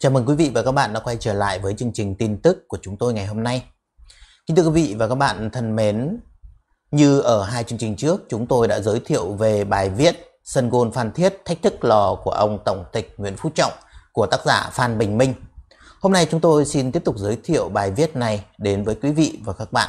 Chào mừng quý vị và các bạn đã quay trở lại với chương trình tin tức của chúng tôi ngày hôm nay. Kính thưa quý vị và các bạn thân mến, như ở hai chương trình trước, chúng tôi đã giới thiệu về bài viết Sân gôn Phan Thiết thách thức lò của ông Tổng tịch Nguyễn Phú Trọng của tác giả Phan Bình Minh. Hôm nay chúng tôi xin tiếp tục giới thiệu bài viết này đến với quý vị và các bạn.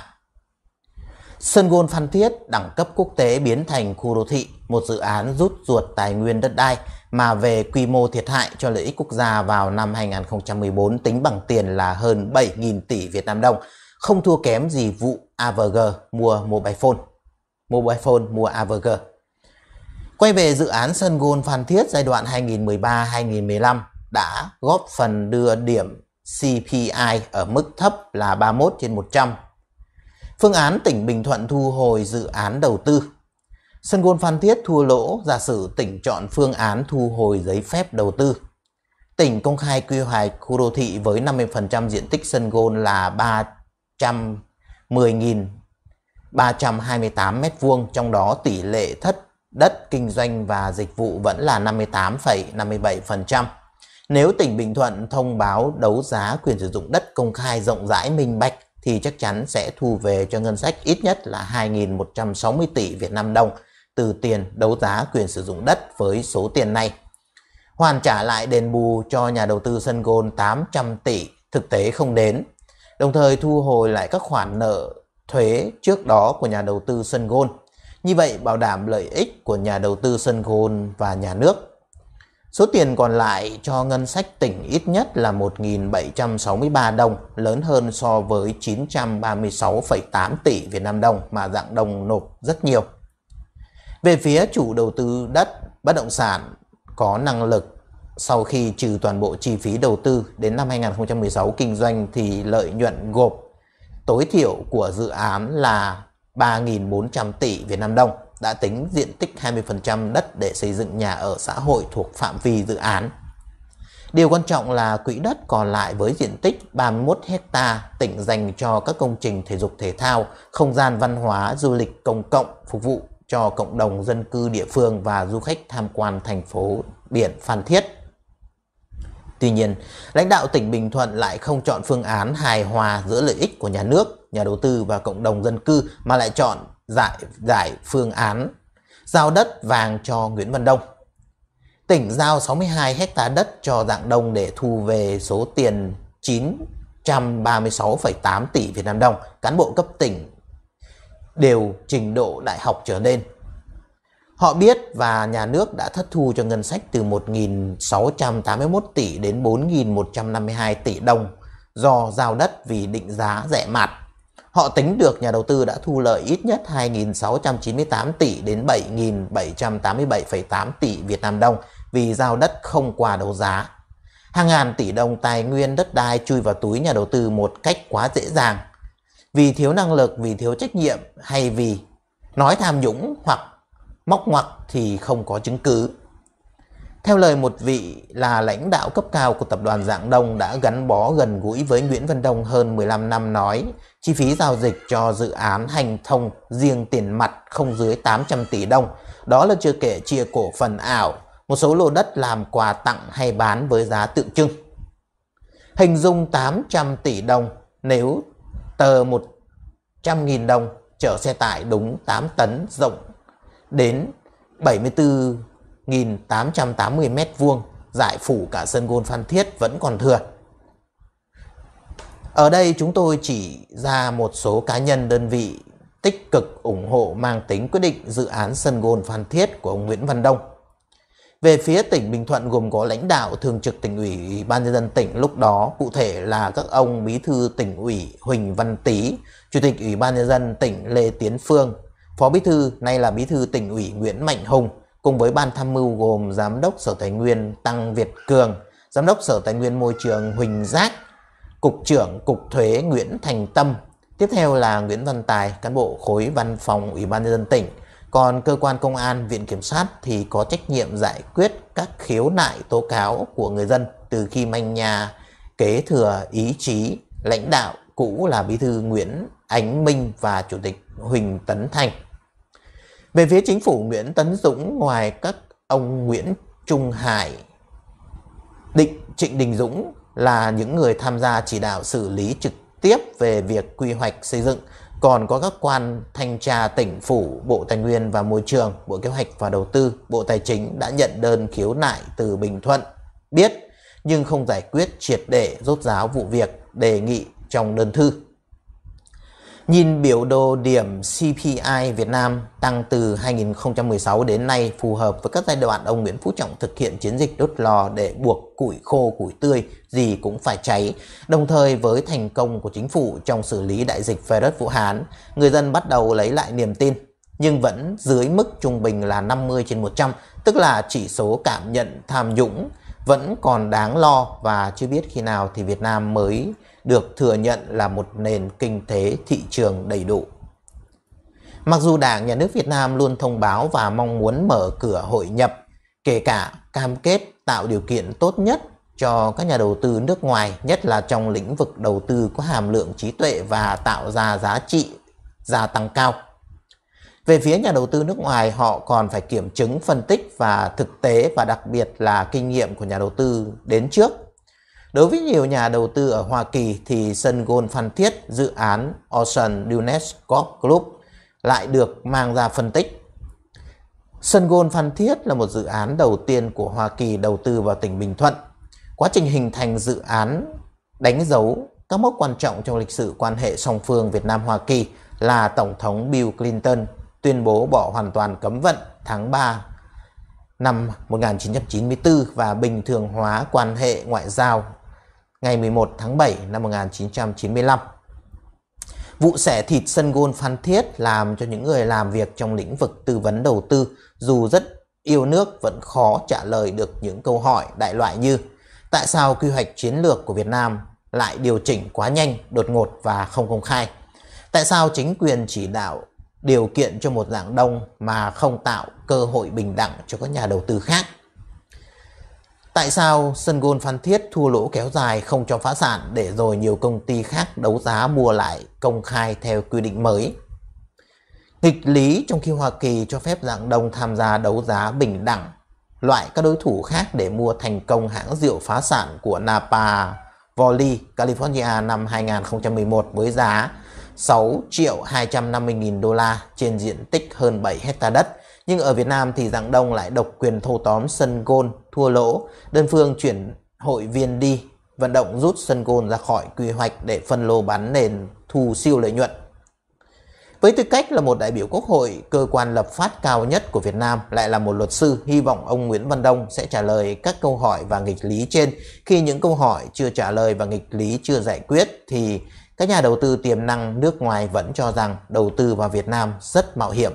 Sân gôn Phan Thiết đẳng cấp quốc tế biến thành khu đô thị, một dự án rút ruột tài nguyên đất đai mà về quy mô thiệt hại cho lợi ích quốc gia vào năm 2014 tính bằng tiền là hơn 7.000 tỷ Việt Nam đồng, không thua kém gì vụ AVG mua mobile phone. Mobile phone mua AVG. Quay về dự án sân gôn Phan Thiết giai đoạn 2013-2015 đã góp phần đưa điểm CPI ở mức thấp là 31 trên 100 Phương án tỉnh Bình Thuận thu hồi dự án đầu tư. Sân gôn Phan Thiết thua lỗ, giả sử tỉnh chọn phương án thu hồi giấy phép đầu tư. Tỉnh công khai quy hoạch khu đô thị với 50% diện tích sân gôn là 310.328 m2, trong đó tỷ lệ thất đất kinh doanh và dịch vụ vẫn là 58,57%. Nếu tỉnh Bình Thuận thông báo đấu giá quyền sử dụng đất công khai rộng rãi minh bạch, thì chắc chắn sẽ thu về cho ngân sách ít nhất là 2.160 tỷ Việt Nam đồng từ tiền đấu giá quyền sử dụng đất với số tiền này. Hoàn trả lại đền bù cho nhà đầu tư sân gôn 800 tỷ thực tế không đến, đồng thời thu hồi lại các khoản nợ thuế trước đó của nhà đầu tư sân gôn. Như vậy bảo đảm lợi ích của nhà đầu tư sân gôn và nhà nước. Số tiền còn lại cho ngân sách tỉnh ít nhất là 1.763 đồng, lớn hơn so với 936,8 tỷ Việt Nam đồng mà dạng đồng nộp rất nhiều. Về phía chủ đầu tư đất, bất động sản có năng lực sau khi trừ toàn bộ chi phí đầu tư đến năm 2016 kinh doanh thì lợi nhuận gộp tối thiểu của dự án là 3.400 tỷ Việt Nam đồng đã tính diện tích 20% đất để xây dựng nhà ở xã hội thuộc phạm vi dự án. Điều quan trọng là quỹ đất còn lại với diện tích 31 hecta tỉnh dành cho các công trình thể dục thể thao, không gian văn hóa, du lịch công cộng phục vụ cho cộng đồng dân cư địa phương và du khách tham quan thành phố biển Phan Thiết. Tuy nhiên, lãnh đạo tỉnh Bình Thuận lại không chọn phương án hài hòa giữa lợi ích của nhà nước, nhà đầu tư và cộng đồng dân cư mà lại chọn giải, giải phương án giao đất vàng cho Nguyễn Văn Đông. Tỉnh giao 62 hecta đất cho Dạng Đông để thu về số tiền 936,8 tỷ Việt Nam đồng. Cán bộ cấp tỉnh đều trình độ đại học trở lên. Họ biết và nhà nước đã thất thu cho ngân sách từ 1.681 tỷ đến 4.152 tỷ đồng do giao đất vì định giá rẻ mạt Họ tính được nhà đầu tư đã thu lợi ít nhất 2.698 tỷ đến 7.787,8 tỷ Việt Nam đồng vì giao đất không qua đấu giá. Hàng ngàn tỷ đồng tài nguyên đất đai chui vào túi nhà đầu tư một cách quá dễ dàng. Vì thiếu năng lực, vì thiếu trách nhiệm hay vì nói tham nhũng hoặc móc ngoặc thì không có chứng cứ. Theo lời một vị là lãnh đạo cấp cao của tập đoàn Dạng Đông đã gắn bó gần gũi với Nguyễn Văn Đông hơn 15 năm nói, chi phí giao dịch cho dự án hành thông riêng tiền mặt không dưới 800 tỷ đồng, đó là chưa kể chia cổ phần ảo, một số lô đất làm quà tặng hay bán với giá tượng trưng. Hình dung 800 tỷ đồng nếu tờ 100.000 đồng chở xe tải đúng 8 tấn rộng đến 74 1.880 m2, giải phủ cả sân gôn Phan Thiết vẫn còn thừa. Ở đây chúng tôi chỉ ra một số cá nhân đơn vị tích cực ủng hộ mang tính quyết định dự án sân gôn Phan Thiết của ông Nguyễn Văn Đông. Về phía tỉnh Bình Thuận gồm có lãnh đạo thường trực tỉnh ủy, ủy ban nhân dân tỉnh lúc đó cụ thể là các ông bí thư tỉnh ủy Huỳnh Văn Tý, chủ tịch ủy ban nhân dân tỉnh Lê Tiến Phương, phó bí thư nay là bí thư tỉnh ủy Nguyễn Mạnh Hùng, cùng với ban tham mưu gồm Giám đốc Sở Tài nguyên Tăng Việt Cường, Giám đốc Sở Tài nguyên Môi trường Huỳnh Giác, Cục trưởng Cục Thuế Nguyễn Thành Tâm, tiếp theo là Nguyễn Văn Tài, cán bộ khối văn phòng Ủy ban nhân dân tỉnh. Còn cơ quan công an, viện kiểm sát thì có trách nhiệm giải quyết các khiếu nại tố cáo của người dân từ khi manh nhà kế thừa ý chí lãnh đạo cũ là bí thư Nguyễn Ánh Minh và chủ tịch Huỳnh Tấn Thành. Về phía chính phủ Nguyễn Tấn Dũng ngoài các ông Nguyễn Trung Hải, Định Trịnh Đình Dũng là những người tham gia chỉ đạo xử lý trực tiếp về việc quy hoạch xây dựng, còn có các quan thanh tra tỉnh phủ, Bộ Tài nguyên và Môi trường, Bộ Kế hoạch và Đầu tư, Bộ Tài chính đã nhận đơn khiếu nại từ Bình Thuận, biết nhưng không giải quyết triệt để rốt ráo vụ việc đề nghị trong đơn thư. Nhìn biểu đồ điểm CPI Việt Nam tăng từ 2016 đến nay phù hợp với các giai đoạn ông Nguyễn Phú Trọng thực hiện chiến dịch đốt lò để buộc củi khô, củi tươi gì cũng phải cháy. Đồng thời với thành công của chính phủ trong xử lý đại dịch virus Vũ Hán, người dân bắt đầu lấy lại niềm tin nhưng vẫn dưới mức trung bình là 50 trên 100, tức là chỉ số cảm nhận tham nhũng vẫn còn đáng lo và chưa biết khi nào thì Việt Nam mới được thừa nhận là một nền kinh tế thị trường đầy đủ. Mặc dù Đảng Nhà nước Việt Nam luôn thông báo và mong muốn mở cửa hội nhập, kể cả cam kết tạo điều kiện tốt nhất cho các nhà đầu tư nước ngoài, nhất là trong lĩnh vực đầu tư có hàm lượng trí tuệ và tạo ra giá trị gia tăng cao. Về phía nhà đầu tư nước ngoài, họ còn phải kiểm chứng, phân tích và thực tế và đặc biệt là kinh nghiệm của nhà đầu tư đến trước Đối với nhiều nhà đầu tư ở Hoa Kỳ thì sân golf Phan Thiết dự án Ocean Dunes Golf Club lại được mang ra phân tích. Sân golf Phan Thiết là một dự án đầu tiên của Hoa Kỳ đầu tư vào tỉnh Bình Thuận. Quá trình hình thành dự án đánh dấu các mốc quan trọng trong lịch sử quan hệ song phương Việt Nam Hoa Kỳ là Tổng thống Bill Clinton tuyên bố bỏ hoàn toàn cấm vận tháng 3 năm 1994 và bình thường hóa quan hệ ngoại giao ngày 11 tháng 7 năm 1995. Vụ xẻ thịt sân golf Phan Thiết làm cho những người làm việc trong lĩnh vực tư vấn đầu tư dù rất yêu nước vẫn khó trả lời được những câu hỏi đại loại như tại sao quy hoạch chiến lược của Việt Nam lại điều chỉnh quá nhanh, đột ngột và không công khai? Tại sao chính quyền chỉ đạo điều kiện cho một dạng đông mà không tạo cơ hội bình đẳng cho các nhà đầu tư khác? Tại sao sân golf Phan Thiết thua lỗ kéo dài không cho phá sản để rồi nhiều công ty khác đấu giá mua lại công khai theo quy định mới? Nghịch lý trong khi Hoa Kỳ cho phép dạng đông tham gia đấu giá bình đẳng, loại các đối thủ khác để mua thành công hãng rượu phá sản của Napa Valley, California năm 2011 với giá 6 triệu 250 nghìn đô la trên diện tích hơn 7 hecta đất. Nhưng ở Việt Nam thì dạng đông lại độc quyền thâu tóm sân golf thua lỗ, đơn phương chuyển hội viên đi, vận động rút sân gôn ra khỏi quy hoạch để phân lô bán nền thu siêu lợi nhuận. Với tư cách là một đại biểu quốc hội, cơ quan lập pháp cao nhất của Việt Nam lại là một luật sư, hy vọng ông Nguyễn Văn Đông sẽ trả lời các câu hỏi và nghịch lý trên. Khi những câu hỏi chưa trả lời và nghịch lý chưa giải quyết thì các nhà đầu tư tiềm năng nước ngoài vẫn cho rằng đầu tư vào Việt Nam rất mạo hiểm.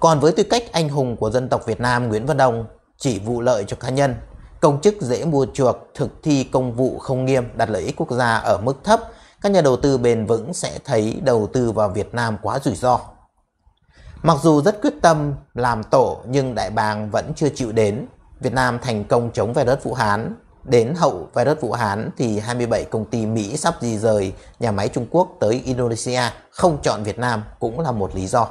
Còn với tư cách anh hùng của dân tộc Việt Nam Nguyễn Văn Đông chỉ vụ lợi cho cá nhân. Công chức dễ mua chuộc, thực thi công vụ không nghiêm, đặt lợi ích quốc gia ở mức thấp, các nhà đầu tư bền vững sẽ thấy đầu tư vào Việt Nam quá rủi ro. Mặc dù rất quyết tâm làm tổ nhưng đại bàng vẫn chưa chịu đến. Việt Nam thành công chống virus Vũ Hán. Đến hậu virus Vũ Hán thì 27 công ty Mỹ sắp di rời nhà máy Trung Quốc tới Indonesia, không chọn Việt Nam cũng là một lý do.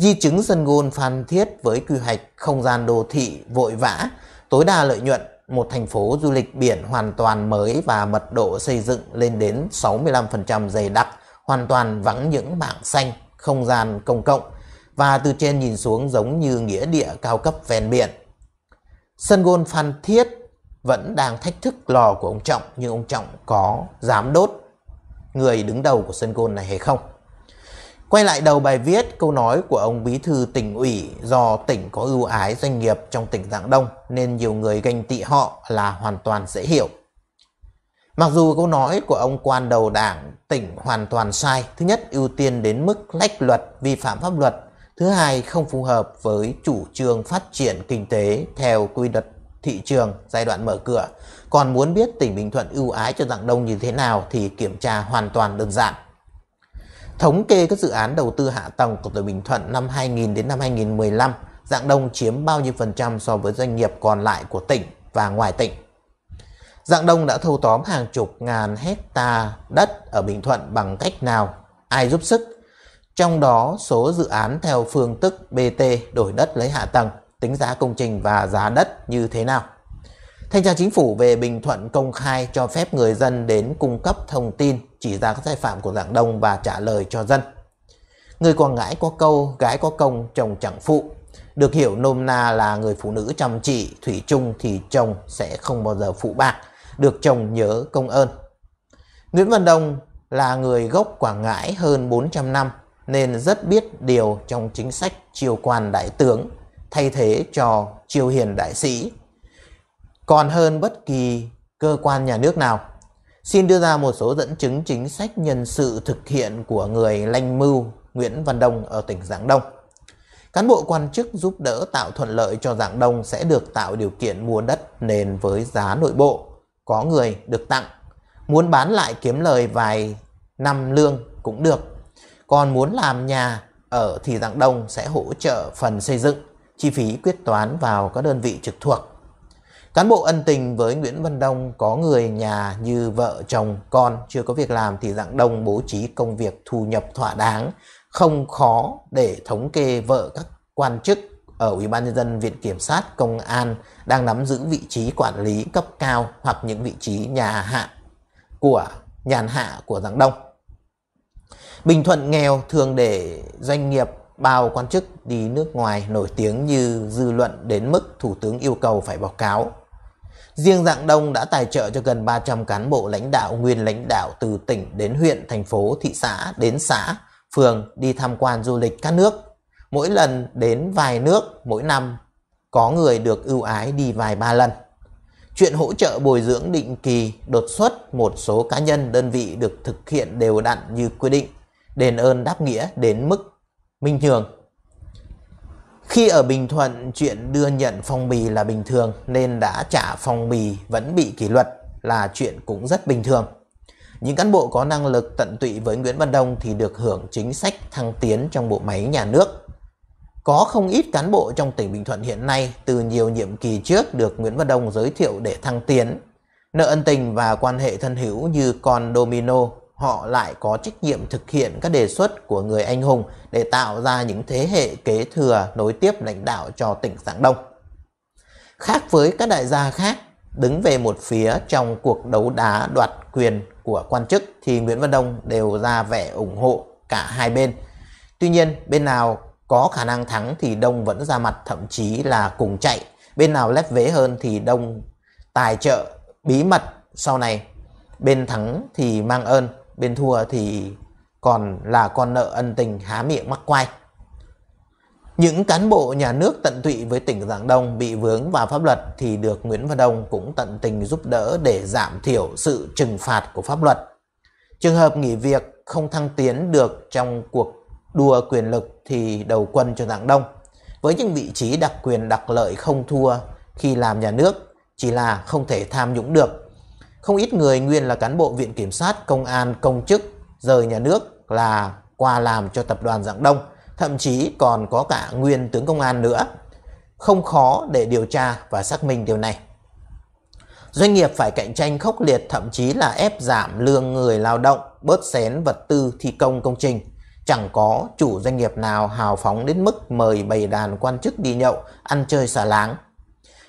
Di chứng sân gôn Phan Thiết với quy hoạch không gian đô thị vội vã, tối đa lợi nhuận, một thành phố du lịch biển hoàn toàn mới và mật độ xây dựng lên đến 65% dày đặc, hoàn toàn vắng những mảng xanh, không gian công cộng và từ trên nhìn xuống giống như nghĩa địa cao cấp ven biển. Sân gôn Phan Thiết vẫn đang thách thức lò của ông Trọng nhưng ông Trọng có dám đốt người đứng đầu của sân gôn này hay không? Quay lại đầu bài viết, câu nói của ông bí thư tỉnh ủy do tỉnh có ưu ái doanh nghiệp trong tỉnh Giảng Đông nên nhiều người ganh tị họ là hoàn toàn dễ hiểu. Mặc dù câu nói của ông quan đầu đảng tỉnh hoàn toàn sai, thứ nhất ưu tiên đến mức lách luật, vi phạm pháp luật, thứ hai không phù hợp với chủ trương phát triển kinh tế theo quy luật thị trường giai đoạn mở cửa. Còn muốn biết tỉnh Bình Thuận ưu ái cho dạng đông như thế nào thì kiểm tra hoàn toàn đơn giản. Thống kê các dự án đầu tư hạ tầng của tỉnh Bình Thuận năm 2000 đến năm 2015, dạng đông chiếm bao nhiêu phần trăm so với doanh nghiệp còn lại của tỉnh và ngoài tỉnh? Dạng đông đã thâu tóm hàng chục ngàn hecta đất ở Bình Thuận bằng cách nào? Ai giúp sức? Trong đó, số dự án theo phương tức BT đổi đất lấy hạ tầng, tính giá công trình và giá đất như thế nào? Thanh tra Chính phủ về Bình Thuận công khai cho phép người dân đến cung cấp thông tin chỉ ra các sai phạm của giảng đông và trả lời cho dân. Người Quảng Ngãi có câu gái có công chồng chẳng phụ, được hiểu nôm na là người phụ nữ chăm chỉ, thủy chung thì chồng sẽ không bao giờ phụ bạc, được chồng nhớ công ơn. Nguyễn Văn Đông là người gốc Quảng Ngãi hơn 400 năm nên rất biết điều trong chính sách triều quan đại tướng thay thế cho triều hiền đại sĩ. Còn hơn bất kỳ cơ quan nhà nước nào, Xin đưa ra một số dẫn chứng chính sách nhân sự thực hiện của người lanh mưu Nguyễn Văn Đông ở tỉnh Giảng Đông. Cán bộ quan chức giúp đỡ tạo thuận lợi cho Giảng Đông sẽ được tạo điều kiện mua đất nền với giá nội bộ, có người được tặng. Muốn bán lại kiếm lời vài năm lương cũng được. Còn muốn làm nhà ở thì Giảng Đông sẽ hỗ trợ phần xây dựng, chi phí quyết toán vào các đơn vị trực thuộc. Cán bộ ân tình với Nguyễn Văn Đông có người nhà như vợ chồng con chưa có việc làm thì dạng Đông bố trí công việc thu nhập thỏa đáng, không khó để thống kê vợ các quan chức ở Ủy ban nhân dân Viện Kiểm sát Công an đang nắm giữ vị trí quản lý cấp cao hoặc những vị trí nhà hạ của nhàn hạ của dạng Đông. Bình Thuận nghèo thường để doanh nghiệp bao quan chức đi nước ngoài nổi tiếng như dư luận đến mức thủ tướng yêu cầu phải báo cáo. Riêng dạng đông đã tài trợ cho gần 300 cán bộ lãnh đạo nguyên lãnh đạo từ tỉnh đến huyện, thành phố, thị xã, đến xã, phường đi tham quan du lịch các nước. Mỗi lần đến vài nước, mỗi năm có người được ưu ái đi vài ba lần. Chuyện hỗ trợ bồi dưỡng định kỳ đột xuất một số cá nhân đơn vị được thực hiện đều đặn như quy định, đền ơn đáp nghĩa đến mức minh thường khi ở Bình Thuận, chuyện đưa nhận phong bì là bình thường nên đã trả phong bì vẫn bị kỷ luật là chuyện cũng rất bình thường. Những cán bộ có năng lực tận tụy với Nguyễn Văn Đông thì được hưởng chính sách thăng tiến trong bộ máy nhà nước. Có không ít cán bộ trong tỉnh Bình Thuận hiện nay từ nhiều nhiệm kỳ trước được Nguyễn Văn Đông giới thiệu để thăng tiến. Nợ ân tình và quan hệ thân hữu như con domino họ lại có trách nhiệm thực hiện các đề xuất của người anh hùng để tạo ra những thế hệ kế thừa nối tiếp lãnh đạo cho tỉnh Giảng Đông. Khác với các đại gia khác, đứng về một phía trong cuộc đấu đá đoạt quyền của quan chức thì Nguyễn Văn Đông đều ra vẻ ủng hộ cả hai bên. Tuy nhiên, bên nào có khả năng thắng thì Đông vẫn ra mặt thậm chí là cùng chạy. Bên nào lép vế hơn thì Đông tài trợ bí mật sau này. Bên thắng thì mang ơn, bên thua thì còn là con nợ ân tình há miệng mắc quay. Những cán bộ nhà nước tận tụy với tỉnh Giảng Đông bị vướng vào pháp luật thì được Nguyễn Văn Đông cũng tận tình giúp đỡ để giảm thiểu sự trừng phạt của pháp luật. Trường hợp nghỉ việc không thăng tiến được trong cuộc đua quyền lực thì đầu quân cho Giảng Đông. Với những vị trí đặc quyền đặc lợi không thua khi làm nhà nước chỉ là không thể tham nhũng được không ít người nguyên là cán bộ viện kiểm sát, công an, công chức rời nhà nước là qua làm cho tập đoàn Dạng Đông, thậm chí còn có cả nguyên tướng công an nữa. Không khó để điều tra và xác minh điều này. Doanh nghiệp phải cạnh tranh khốc liệt thậm chí là ép giảm lương người lao động, bớt xén vật tư thi công công trình. Chẳng có chủ doanh nghiệp nào hào phóng đến mức mời bầy đàn quan chức đi nhậu, ăn chơi xả láng.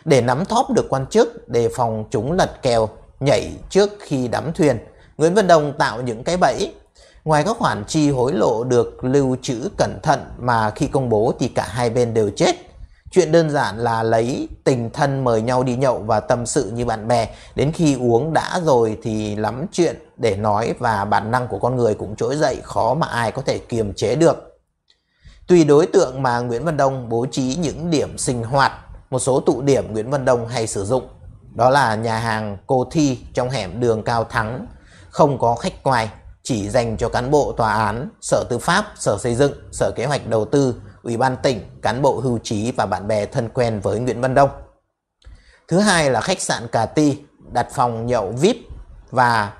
Để nắm thóp được quan chức, đề phòng chúng lật kèo nhảy trước khi đắm thuyền. Nguyễn Văn Đồng tạo những cái bẫy. Ngoài các khoản chi hối lộ được lưu trữ cẩn thận mà khi công bố thì cả hai bên đều chết. Chuyện đơn giản là lấy tình thân mời nhau đi nhậu và tâm sự như bạn bè. Đến khi uống đã rồi thì lắm chuyện để nói và bản năng của con người cũng trỗi dậy khó mà ai có thể kiềm chế được. Tùy đối tượng mà Nguyễn Văn Đông bố trí những điểm sinh hoạt, một số tụ điểm Nguyễn Văn Đông hay sử dụng đó là nhà hàng Cô Thi trong hẻm đường Cao Thắng, không có khách ngoài, chỉ dành cho cán bộ tòa án, sở tư pháp, sở xây dựng, sở kế hoạch đầu tư, ủy ban tỉnh, cán bộ hưu trí và bạn bè thân quen với Nguyễn Văn Đông. Thứ hai là khách sạn Cà Ti, đặt phòng nhậu VIP và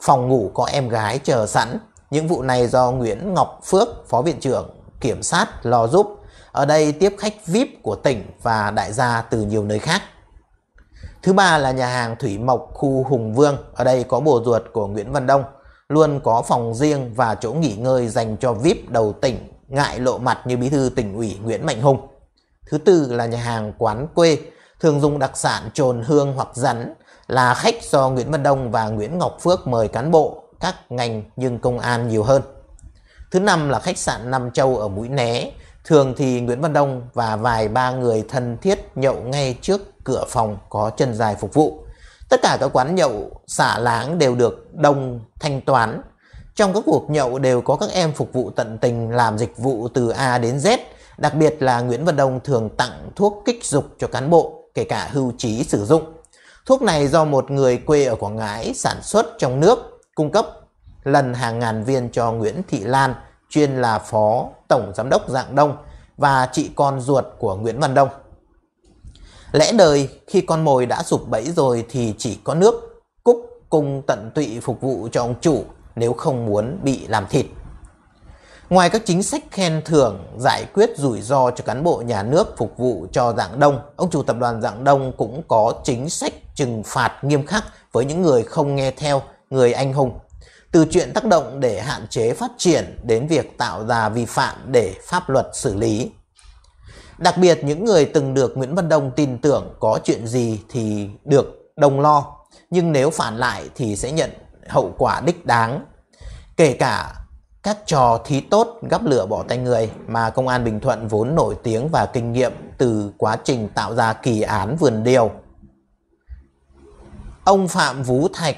phòng ngủ có em gái chờ sẵn. Những vụ này do Nguyễn Ngọc Phước, Phó Viện trưởng, Kiểm sát lo giúp. Ở đây tiếp khách VIP của tỉnh và đại gia từ nhiều nơi khác. Thứ ba là nhà hàng Thủy Mộc khu Hùng Vương, ở đây có bồ ruột của Nguyễn Văn Đông, luôn có phòng riêng và chỗ nghỉ ngơi dành cho VIP đầu tỉnh, ngại lộ mặt như bí thư tỉnh ủy Nguyễn Mạnh Hùng. Thứ tư là nhà hàng quán quê, thường dùng đặc sản trồn hương hoặc rắn là khách do Nguyễn Văn Đông và Nguyễn Ngọc Phước mời cán bộ, các ngành nhưng công an nhiều hơn. Thứ năm là khách sạn Nam Châu ở Mũi Né, Thường thì Nguyễn Văn Đông và vài ba người thân thiết nhậu ngay trước cửa phòng có chân dài phục vụ. Tất cả các quán nhậu xả láng đều được Đông thanh toán. Trong các cuộc nhậu đều có các em phục vụ tận tình làm dịch vụ từ A đến Z. Đặc biệt là Nguyễn Văn Đông thường tặng thuốc kích dục cho cán bộ, kể cả hưu trí sử dụng. Thuốc này do một người quê ở Quảng Ngãi sản xuất trong nước, cung cấp lần hàng ngàn viên cho Nguyễn Thị Lan – chuyên là phó tổng giám đốc Dạng Đông và chị con ruột của Nguyễn Văn Đông. Lẽ đời khi con mồi đã sụp bẫy rồi thì chỉ có nước cúc cùng tận tụy phục vụ cho ông chủ nếu không muốn bị làm thịt. Ngoài các chính sách khen thưởng giải quyết rủi ro cho cán bộ nhà nước phục vụ cho Dạng Đông, ông chủ tập đoàn Dạng Đông cũng có chính sách trừng phạt nghiêm khắc với những người không nghe theo người anh hùng từ chuyện tác động để hạn chế phát triển đến việc tạo ra vi phạm để pháp luật xử lý. Đặc biệt những người từng được Nguyễn Văn Đông tin tưởng có chuyện gì thì được đồng lo, nhưng nếu phản lại thì sẽ nhận hậu quả đích đáng. Kể cả các trò thí tốt gắp lửa bỏ tay người mà công an Bình Thuận vốn nổi tiếng và kinh nghiệm từ quá trình tạo ra kỳ án vườn điều. Ông Phạm Vũ Thạch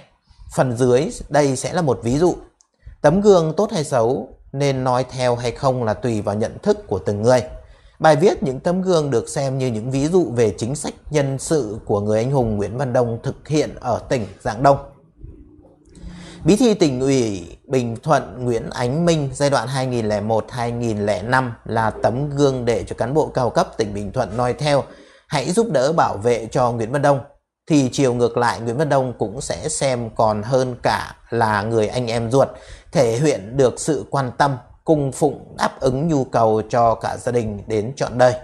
Phần dưới đây sẽ là một ví dụ. Tấm gương tốt hay xấu nên nói theo hay không là tùy vào nhận thức của từng người. Bài viết những tấm gương được xem như những ví dụ về chính sách nhân sự của người anh hùng Nguyễn Văn Đông thực hiện ở tỉnh Giảng Đông. Bí thư tỉnh ủy Bình Thuận Nguyễn Ánh Minh giai đoạn 2001-2005 là tấm gương để cho cán bộ cao cấp tỉnh Bình Thuận noi theo. Hãy giúp đỡ bảo vệ cho Nguyễn Văn Đông thì chiều ngược lại Nguyễn Văn Đông cũng sẽ xem còn hơn cả là người anh em ruột, thể hiện được sự quan tâm, cung phụng đáp ứng nhu cầu cho cả gia đình đến trọn đời.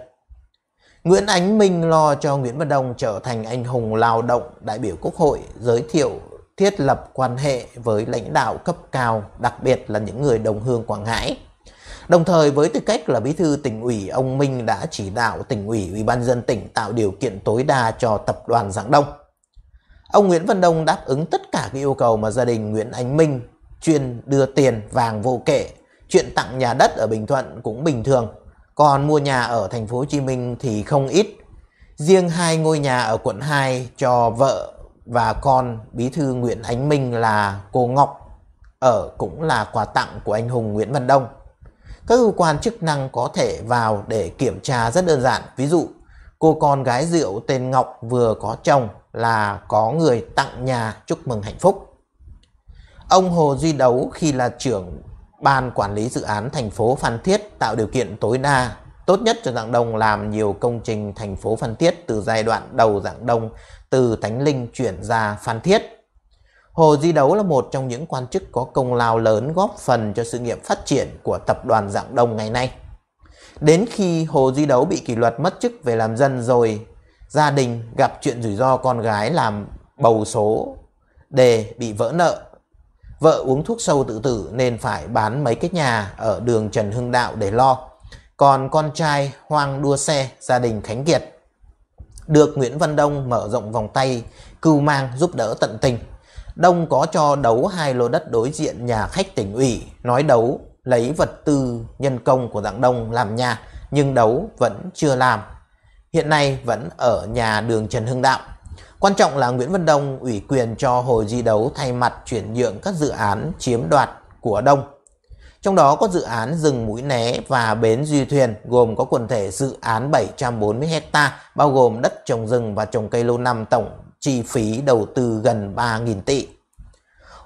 Nguyễn Ánh Minh lo cho Nguyễn Văn Đông trở thành anh hùng lao động đại biểu Quốc hội, giới thiệu thiết lập quan hệ với lãnh đạo cấp cao, đặc biệt là những người đồng hương Quảng Ngãi. Đồng thời với tư cách là bí thư tỉnh ủy, ông Minh đã chỉ đạo tỉnh ủy, ủy ban dân tỉnh tạo điều kiện tối đa cho tập đoàn Giảng Đông. Ông Nguyễn Văn Đông đáp ứng tất cả các yêu cầu mà gia đình Nguyễn Ánh Minh chuyên đưa tiền vàng vô kệ, chuyện tặng nhà đất ở Bình Thuận cũng bình thường, còn mua nhà ở thành phố Hồ Chí Minh thì không ít. Riêng hai ngôi nhà ở quận 2 cho vợ và con bí thư Nguyễn Ánh Minh là cô Ngọc ở cũng là quà tặng của anh hùng Nguyễn Văn Đông các cơ quan chức năng có thể vào để kiểm tra rất đơn giản. Ví dụ, cô con gái rượu tên Ngọc vừa có chồng là có người tặng nhà chúc mừng hạnh phúc. Ông Hồ Duy Đấu khi là trưởng Ban Quản lý Dự án thành phố Phan Thiết tạo điều kiện tối đa tốt nhất cho dạng Đông làm nhiều công trình thành phố Phan Thiết từ giai đoạn đầu dạng Đông từ Thánh Linh chuyển ra Phan Thiết Hồ Di Đấu là một trong những quan chức có công lao lớn góp phần cho sự nghiệp phát triển của tập đoàn Dạng Đông ngày nay. Đến khi Hồ Di Đấu bị kỷ luật mất chức về làm dân rồi, gia đình gặp chuyện rủi ro con gái làm bầu số, đề bị vỡ nợ. Vợ uống thuốc sâu tự tử nên phải bán mấy cái nhà ở đường Trần Hưng Đạo để lo. Còn con trai hoang đua xe gia đình Khánh Kiệt. Được Nguyễn Văn Đông mở rộng vòng tay, cưu mang giúp đỡ tận tình Đông có cho đấu hai lô đất đối diện nhà khách tỉnh ủy, nói đấu lấy vật tư nhân công của dạng Đông làm nhà, nhưng đấu vẫn chưa làm. Hiện nay vẫn ở nhà đường Trần Hưng Đạo. Quan trọng là Nguyễn Văn Đông ủy quyền cho Hồ Di Đấu thay mặt chuyển nhượng các dự án chiếm đoạt của Đông. Trong đó có dự án rừng mũi né và bến duy thuyền gồm có quần thể dự án 740 hecta bao gồm đất trồng rừng và trồng cây lâu năm tổng chi phí đầu tư gần 3.000 tỷ.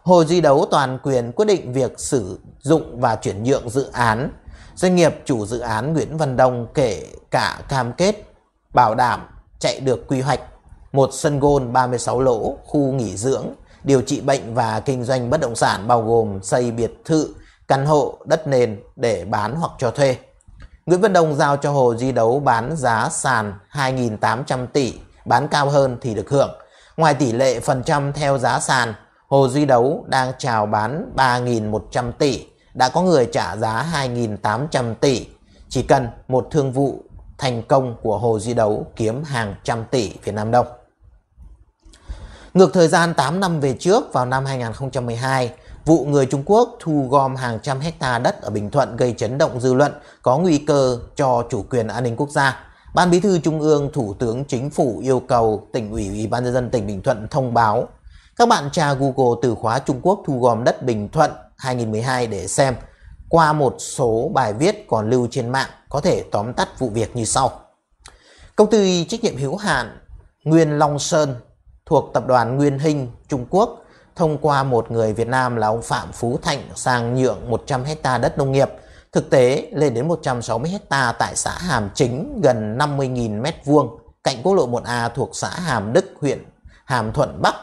Hồ Duy Đấu toàn quyền quyết định việc sử dụng và chuyển nhượng dự án. Doanh nghiệp chủ dự án Nguyễn Văn Đông kể cả cam kết bảo đảm chạy được quy hoạch một sân gôn 36 lỗ, khu nghỉ dưỡng, điều trị bệnh và kinh doanh bất động sản bao gồm xây biệt thự, căn hộ, đất nền để bán hoặc cho thuê. Nguyễn Văn Đông giao cho Hồ Di Đấu bán giá sàn 2.800 tỷ bán cao hơn thì được hưởng. Ngoài tỷ lệ phần trăm theo giá sàn, Hồ Duy Đấu đang chào bán 3.100 tỷ, đã có người trả giá 2.800 tỷ. Chỉ cần một thương vụ thành công của Hồ Duy Đấu kiếm hàng trăm tỷ Việt Nam Đồng. Ngược thời gian 8 năm về trước vào năm 2012, vụ người Trung Quốc thu gom hàng trăm hecta đất ở Bình Thuận gây chấn động dư luận có nguy cơ cho chủ quyền an ninh quốc gia. Ban Bí thư Trung ương, Thủ tướng Chính phủ yêu cầu tỉnh ủy Ủy ban nhân dân tỉnh Bình Thuận thông báo các bạn tra Google từ khóa Trung Quốc thu gom đất Bình Thuận 2012 để xem qua một số bài viết còn lưu trên mạng có thể tóm tắt vụ việc như sau. Công ty trách nhiệm hữu hạn Nguyên Long Sơn thuộc tập đoàn Nguyên Hinh Trung Quốc thông qua một người Việt Nam là ông Phạm Phú Thạnh sang nhượng 100 hecta đất nông nghiệp Thực tế lên đến 160 hecta tại xã Hàm Chính gần 50.000 m2, cạnh quốc lộ 1A thuộc xã Hàm Đức, huyện Hàm Thuận Bắc.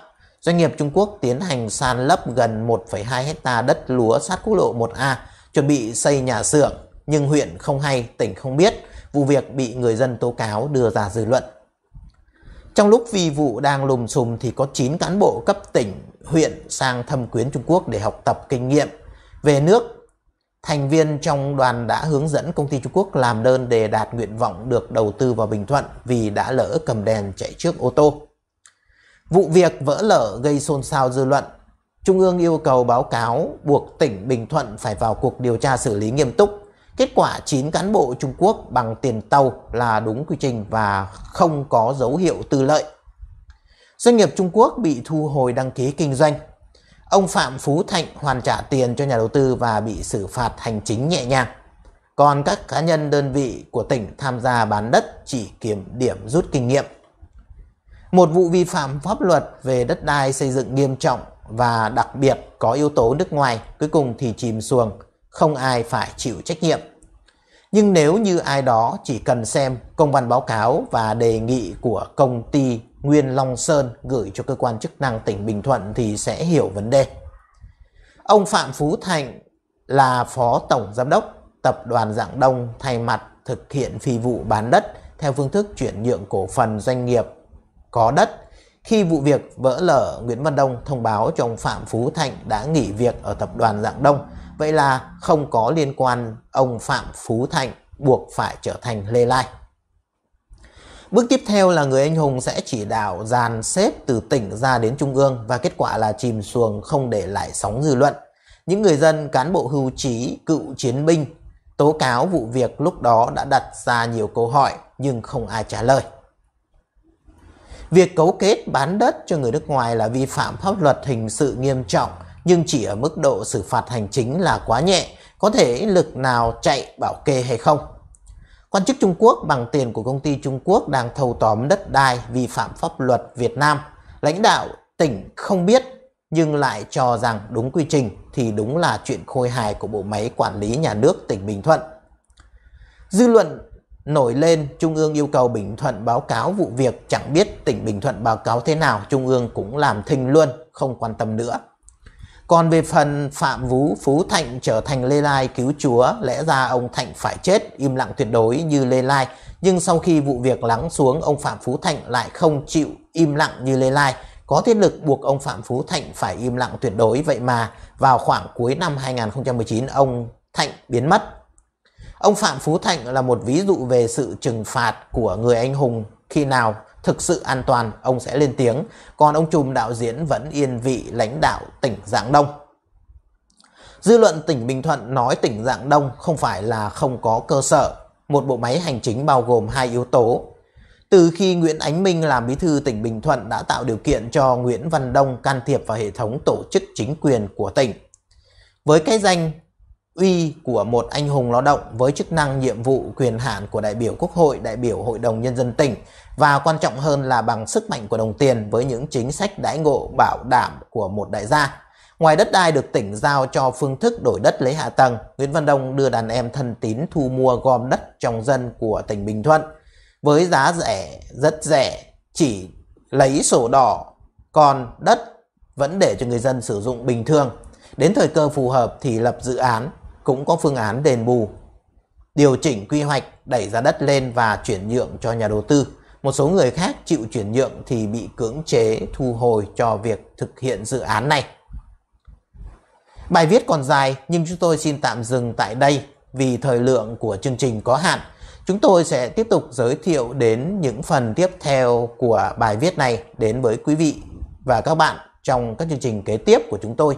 Doanh nghiệp Trung Quốc tiến hành san lấp gần 1,2 hecta đất lúa sát quốc lộ 1A, chuẩn bị xây nhà xưởng, nhưng huyện không hay, tỉnh không biết. Vụ việc bị người dân tố cáo đưa ra dư luận. Trong lúc vì vụ đang lùm xùm thì có 9 cán bộ cấp tỉnh, huyện sang thâm quyến Trung Quốc để học tập kinh nghiệm. Về nước Thành viên trong đoàn đã hướng dẫn công ty Trung Quốc làm đơn để đạt nguyện vọng được đầu tư vào Bình Thuận vì đã lỡ cầm đèn chạy trước ô tô. Vụ việc vỡ lở gây xôn xao dư luận. Trung ương yêu cầu báo cáo buộc tỉnh Bình Thuận phải vào cuộc điều tra xử lý nghiêm túc. Kết quả 9 cán bộ Trung Quốc bằng tiền tàu là đúng quy trình và không có dấu hiệu tư lợi. Doanh nghiệp Trung Quốc bị thu hồi đăng ký kinh doanh. Ông Phạm Phú Thạnh hoàn trả tiền cho nhà đầu tư và bị xử phạt hành chính nhẹ nhàng. Còn các cá nhân đơn vị của tỉnh tham gia bán đất chỉ kiểm điểm rút kinh nghiệm. Một vụ vi phạm pháp luật về đất đai xây dựng nghiêm trọng và đặc biệt có yếu tố nước ngoài cuối cùng thì chìm xuồng, không ai phải chịu trách nhiệm. Nhưng nếu như ai đó chỉ cần xem công văn báo cáo và đề nghị của công ty Nguyên Long Sơn gửi cho cơ quan chức năng tỉnh Bình Thuận thì sẽ hiểu vấn đề. Ông Phạm Phú Thành là Phó Tổng Giám đốc Tập đoàn Dạng Đông thay mặt thực hiện phi vụ bán đất theo phương thức chuyển nhượng cổ phần doanh nghiệp có đất. Khi vụ việc vỡ lở, Nguyễn Văn Đông thông báo cho ông Phạm Phú Thạnh đã nghỉ việc ở Tập đoàn Dạng Đông. Vậy là không có liên quan ông Phạm Phú Thạnh buộc phải trở thành lê lai. Bước tiếp theo là người anh hùng sẽ chỉ đạo dàn xếp từ tỉnh ra đến trung ương và kết quả là chìm xuồng không để lại sóng dư luận. Những người dân, cán bộ hưu trí, cựu chiến binh tố cáo vụ việc lúc đó đã đặt ra nhiều câu hỏi nhưng không ai trả lời. Việc cấu kết bán đất cho người nước ngoài là vi phạm pháp luật hình sự nghiêm trọng nhưng chỉ ở mức độ xử phạt hành chính là quá nhẹ, có thể lực nào chạy bảo kê hay không. Quan chức Trung Quốc bằng tiền của công ty Trung Quốc đang thâu tóm đất đai vi phạm pháp luật Việt Nam. Lãnh đạo tỉnh không biết nhưng lại cho rằng đúng quy trình thì đúng là chuyện khôi hài của bộ máy quản lý nhà nước tỉnh Bình Thuận. Dư luận nổi lên Trung ương yêu cầu Bình Thuận báo cáo vụ việc chẳng biết tỉnh Bình Thuận báo cáo thế nào Trung ương cũng làm thinh luôn, không quan tâm nữa. Còn về phần Phạm Vũ Phú Thạnh trở thành Lê Lai cứu chúa, lẽ ra ông Thạnh phải chết, im lặng tuyệt đối như Lê Lai. Nhưng sau khi vụ việc lắng xuống, ông Phạm Phú Thạnh lại không chịu im lặng như Lê Lai. Có thiết lực buộc ông Phạm Phú Thạnh phải im lặng tuyệt đối, vậy mà vào khoảng cuối năm 2019, ông Thạnh biến mất. Ông Phạm Phú Thạnh là một ví dụ về sự trừng phạt của người anh hùng khi nào thực sự an toàn, ông sẽ lên tiếng. Còn ông Trùm đạo diễn vẫn yên vị lãnh đạo tỉnh Giảng Đông. Dư luận tỉnh Bình Thuận nói tỉnh Giảng Đông không phải là không có cơ sở. Một bộ máy hành chính bao gồm hai yếu tố. Từ khi Nguyễn Ánh Minh làm bí thư tỉnh Bình Thuận đã tạo điều kiện cho Nguyễn Văn Đông can thiệp vào hệ thống tổ chức chính quyền của tỉnh. Với cái danh uy của một anh hùng lao động với chức năng nhiệm vụ quyền hạn của đại biểu Quốc hội, đại biểu Hội đồng Nhân dân tỉnh và quan trọng hơn là bằng sức mạnh của đồng tiền với những chính sách đãi ngộ bảo đảm của một đại gia. Ngoài đất đai được tỉnh giao cho phương thức đổi đất lấy hạ tầng, Nguyễn Văn Đông đưa đàn em thân tín thu mua gom đất trong dân của tỉnh Bình Thuận với giá rẻ, rất rẻ, chỉ lấy sổ đỏ, còn đất vẫn để cho người dân sử dụng bình thường. Đến thời cơ phù hợp thì lập dự án cũng có phương án đền bù, điều chỉnh quy hoạch, đẩy giá đất lên và chuyển nhượng cho nhà đầu tư. Một số người khác chịu chuyển nhượng thì bị cưỡng chế thu hồi cho việc thực hiện dự án này. Bài viết còn dài nhưng chúng tôi xin tạm dừng tại đây vì thời lượng của chương trình có hạn. Chúng tôi sẽ tiếp tục giới thiệu đến những phần tiếp theo của bài viết này đến với quý vị và các bạn trong các chương trình kế tiếp của chúng tôi.